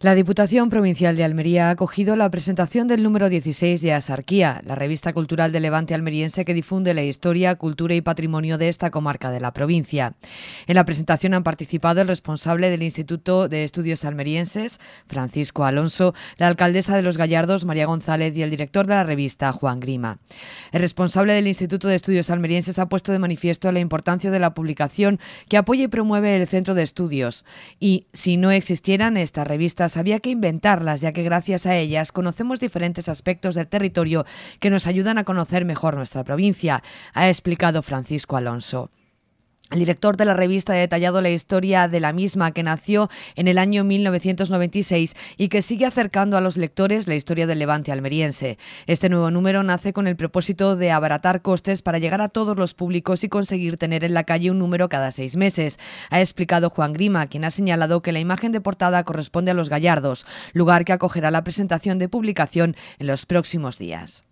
La Diputación Provincial de Almería ha acogido la presentación del número 16 de Asarquía, la revista cultural de Levante almeriense que difunde la historia, cultura y patrimonio de esta comarca de la provincia. En la presentación han participado el responsable del Instituto de Estudios Almerienses, Francisco Alonso, la alcaldesa de Los Gallardos, María González, y el director de la revista, Juan Grima. El responsable del Instituto de Estudios Almerienses ha puesto de manifiesto la importancia de la publicación que apoya y promueve el centro de estudios. Y si no existieran estas revistas, había que inventarlas, ya que gracias a ellas conocemos diferentes aspectos del territorio que nos ayudan a conocer mejor nuestra provincia, ha explicado Francisco Alonso. El director de la revista ha detallado la historia de la misma, que nació en el año 1996 y que sigue acercando a los lectores la historia del Levante almeriense. Este nuevo número nace con el propósito de abaratar costes para llegar a todos los públicos y conseguir tener en la calle un número cada seis meses, ha explicado Juan Grima, quien ha señalado que la imagen de portada corresponde a Los Gallardos, lugar que acogerá la presentación de publicación en los próximos días.